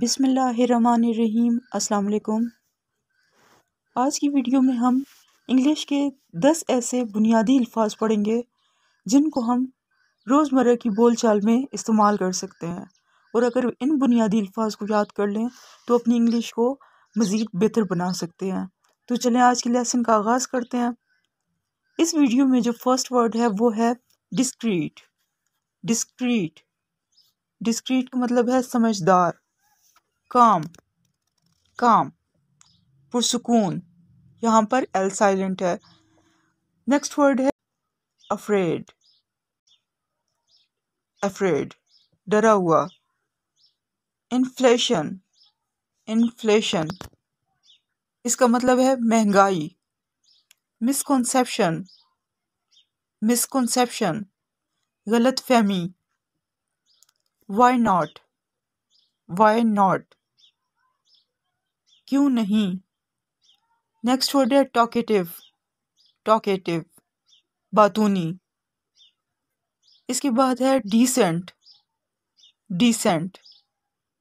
बिसमीम् अल्लाम आज की वीडियो में हम इंग्लिश के दस ऐसे बुनियादी अल्फाज पढ़ेंगे जिनको हम रोज़मर्रा की बोलचाल में इस्तेमाल कर सकते हैं और अगर इन बुनियादी अल्फाज को याद कर लें तो अपनी इंग्लिश को मज़ीद बेहतर बना सकते हैं तो चलें आज के लेसन का आगाज़ करते हैं इस वीडियो में जो फर्स्ट वर्ड है वो है डिस्क्रीट डिस्क्रीट डिस्क्रीट का मतलब है समझदार काम काम पुरसकून यहाँ पर एल साइलेंट है नेक्स्ट वर्ड है अफ्रेड अफ्रेड डरा हुआ इन्फ्लेशन इन्फ्लेशन इसका मतलब है महंगाई मिसकॉन्सेप्शन मिसकॉन्सेप्शन गलत फहमी वाई नॉट वाई नॉट क्यों नहीं नेक्स्ट वर्ड है टॉकेटिव टॉकेटिव बातूनी इसके बाद है डिसेंट डिसेंट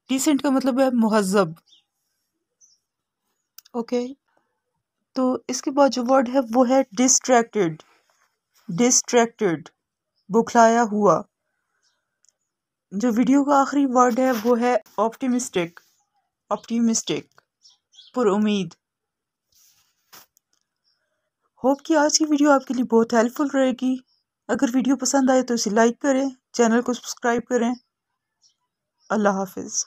डिसेंट का मतलब है महजब ओके तो इसके बाद जो वर्ड है वो है डिस्ट्रैक्टेड डिस्ट्रैक्टेड बुखलाया हुआ जो वीडियो का आखिरी वर्ड है वो है ऑप्टिमिस्टिक ऑप्टिमिस्टिक उम्मीद होप कि आज की वीडियो आपके लिए बहुत हेल्पफुल रहेगी अगर वीडियो पसंद आए तो इसे लाइक करें चैनल को सब्सक्राइब करें अल्लाह हाफिज़